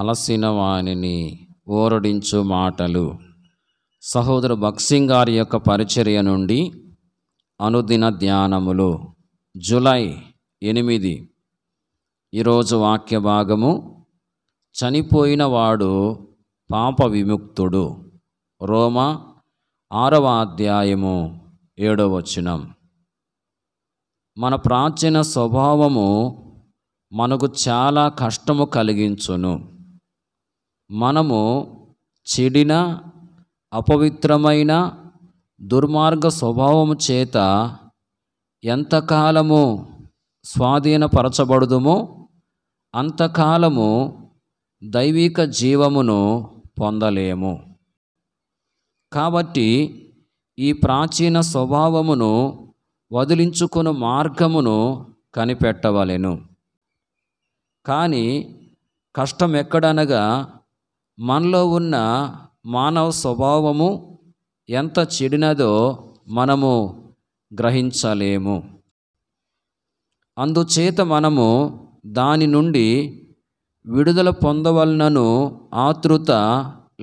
అలసిన వాణిని ఓరడించు మాటలు సహోదరు భక్సింగ్ గారి యొక్క పరిచర్య నుండి అనుదిన ధ్యానములు జూలై ఎనిమిది ఈరోజు వాక్య భాగము చనిపోయిన వాడు పాప విముక్తుడు రోమ ఆరవ అధ్యాయము ఏడవచనం మన ప్రాచీన స్వభావము మనకు చాలా కష్టము కలిగించును మనము చెడిన అపవిత్రమైన దుర్మార్గ స్వభావము చేత ఎంతకాలము స్వాధీనపరచబడుదుమో అంతకాలము దైవిక జీవమును పొందలేము కాబట్టి ఈ ప్రాచీన స్వభావమును వదిలించుకుని మార్గమును కనిపెట్టవలెను కానీ కష్టం ఎక్కడనగా మనలో ఉన్న మానవ స్వభావము ఎంత చెడినదో మనము గ్రహించలేము అందుచేత మనము దాని నుండి విడుదల పొందవలనను ఆతృత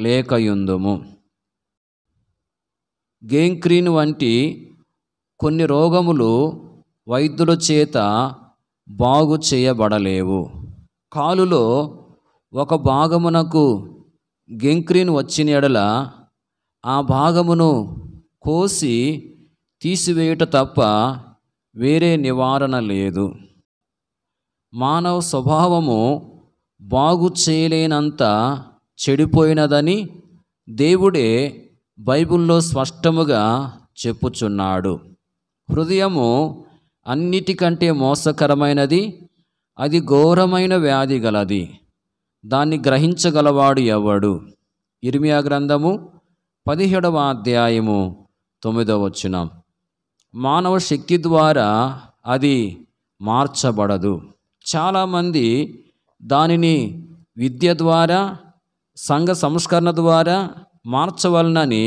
లేకయుందుము గేంక్రీన్ వంటి కొన్ని రోగములు వైద్యుల చేత బాగు చేయబడలేవు కాలులో ఒక భాగమునకు గెంక్రీన్ వచ్చిన ఎడల ఆ భాగమును కోసి తీసివేయుట తప్ప వేరే నివారణ లేదు మానవ స్వభావము బాగు చేయలేనంత చెడిపోయినదని దేవుడే బైబిల్లో స్పష్టముగా చెప్పుచున్నాడు హృదయము అన్నిటికంటే మోసకరమైనది అది ఘోరమైన వ్యాధి గలది దాన్ని గ్రహించగలవాడు ఎవడు ఇర్మియా గ్రంథము పదిహేడవ అధ్యాయము తొమ్మిదవ వచ్చిన మానవ శక్తి ద్వారా అది మార్చబడదు చాలామంది దానిని విద్య ద్వారా సంఘ సంస్కరణ ద్వారా మార్చవలనని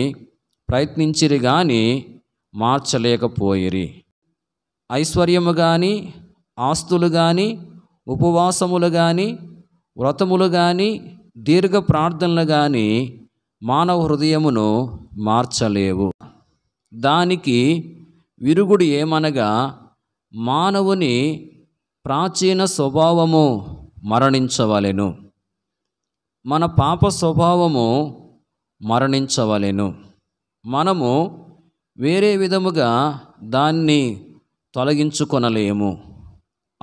ప్రయత్నించిరి కానీ మార్చలేకపోయిరి ఐశ్వర్యము కానీ ఆస్తులు కానీ ఉపవాసములు కానీ వ్రతములు కానీ దీర్ఘ ప్రార్థనలు కానీ మానవ హృదయమును మార్చలేవు దానికి విరుగుడు ఏమనగా మానవుని ప్రాచీన స్వభావము మరణించవలెను మన పాప స్వభావము మరణించవలెను మనము వేరే విధముగా దాన్ని తొలగించుకొనలేము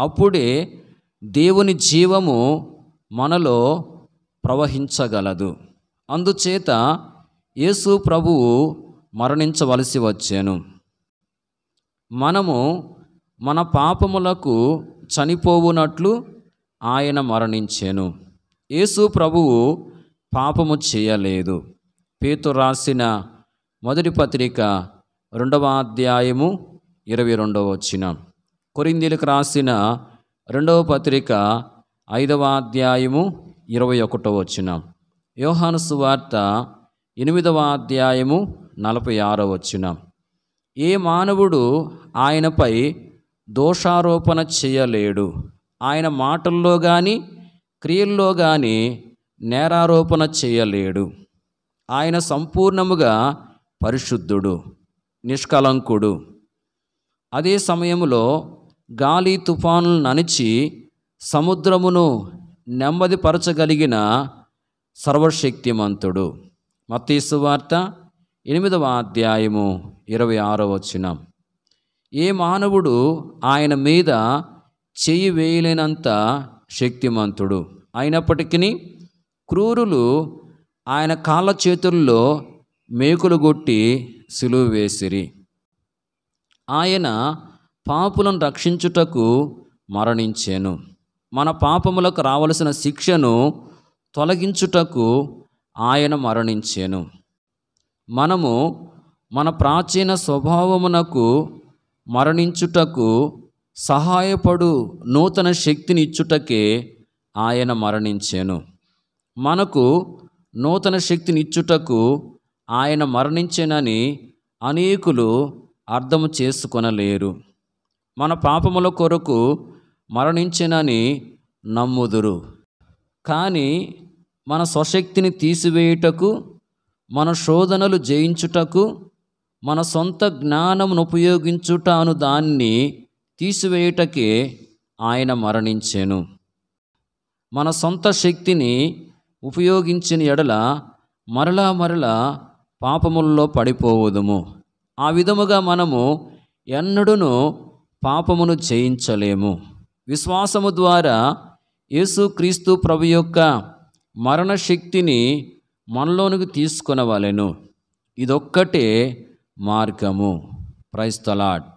అప్పుడే దేవుని జీవము మనలో ప్రవహించగలదు అందుచేత యేసు ప్రభువు మరణించవలసి వచ్చాను మనము మన పాపములకు చనిపోవునట్లు ఆయన మరణించాను యేసు ప్రభువు పాపము చేయలేదు పేతు రాసిన మొదటి పత్రిక రెండవ అధ్యాయము ఇరవై రెండవ వచ్చిన కొరిందీలకు రాసిన రెండవ పత్రిక ఐదవ అధ్యాయము ఇరవై ఒకటో వచ్చిన యోహాను సువార్త ఎనిమిదవ అధ్యాయము నలభై ఆరో వచ్చిన ఏ మానవుడు ఆయనపై దోషారోపణ చేయలేడు ఆయన మాటల్లో కానీ క్రియల్లో కానీ నేరారోపణ చేయలేడు ఆయన సంపూర్ణముగా పరిశుద్ధుడు నిష్కలంకుడు అదే సమయంలో గాలి తుఫానులను నణిచి సముద్రమును నెమ్మదిపరచగలిగిన సర్వశక్తిమంతుడు మత్తీసు వార్త ఎనిమిదవ అధ్యాయము ఇరవై ఆరో వచ్చిన ఏ మానవుడు ఆయన మీద చెయ్యి వేయలేనంత శక్తిమంతుడు అయినప్పటికీ క్రూరులు ఆయన కాళ్ళ చేతుల్లో మేకులు కొట్టి సిలువ వేసిరి ఆయన పాపులను రక్షించుటకు మరణించాను మన పాపములకు రావలసిన శిక్షను తొలగించుటకు ఆయన మరణించాను మనము మన ప్రాచీన స్వభావమునకు మరణించుటకు సహాయపడు నూతన శక్తిని ఇచ్చుటకే ఆయన మరణించాను మనకు నూతన శక్తిని ఇచ్చుటకు ఆయన మరణించానని అనేకులు అర్థం చేసుకొనలేరు మన పాపముల కొరకు మరణించినని నమ్ముదురు కానీ మన స్వశక్తిని తీసివేయుటకు మన శోధనలు జయించుటకు మన సొంత జ్ఞానమును ఉపయోగించుట అను దాన్ని తీసివేయుటకే ఆయన మరణించాను మన సొంత శక్తిని ఉపయోగించిన ఎడల మరలా మరలా పాపముల్లో పడిపోవదుము ఆ విధముగా మనము ఎన్నడూను పాపమును జయించలేము విశ్వాసము ద్వారా యేసుక్రీస్తు ప్రభు యొక్క మరణ శక్తిని మనలోనికి తీసుకొనవలెను ఇదొక్కటే మార్గము ప్రైస్తలాట్